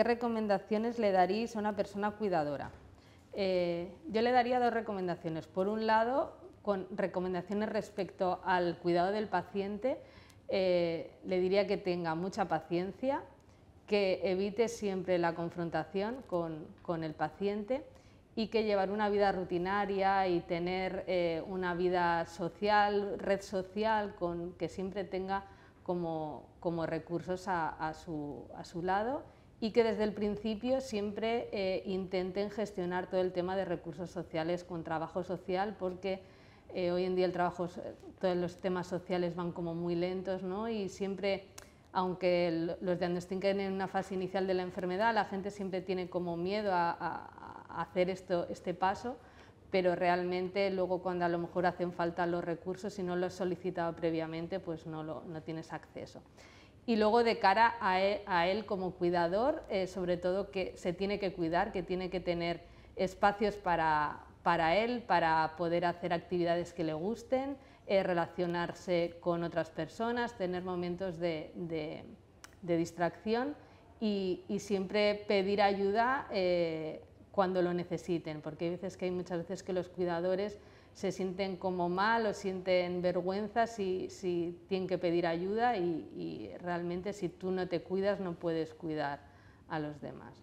¿Qué recomendaciones le daríais a una persona cuidadora? Eh, yo le daría dos recomendaciones. Por un lado, con recomendaciones respecto al cuidado del paciente, eh, le diría que tenga mucha paciencia, que evite siempre la confrontación con, el paciente y que llevar una vida rutinaria y tener eh, una vida social, red social, con, que siempre tenga como, recursos a su lado y que desde el principio siempre eh, intenten gestionar todo el tema de recursos sociales con trabajo social, porque eh, hoy en día el trabajo, eh, todos los temas sociales van como muy lentos, ¿no? Y siempre, aunque de los diagnostiquen en una fase inicial de la enfermedad, la gente siempre tiene como miedo a, hacer esto, este paso, pero realmente luego cuando a lo mejor hacen falta los recursos, y no los has solicitado previamente, pues no, lo, no tienes acceso y luego de cara a él, como cuidador, eh, sobre todo que se tiene que cuidar, que tiene que tener espacios para, él, para poder hacer actividades que le gusten, eh, relacionarse con otras personas, tener momentos de, distracción y, siempre pedir ayuda eh, cuando lo necesiten, porque hay que hay muchas veces que los cuidadores se sienten como mal o sienten vergüenza si, tienen que pedir ayuda y, realmente si tú no te cuidas no puedes cuidar a los demás.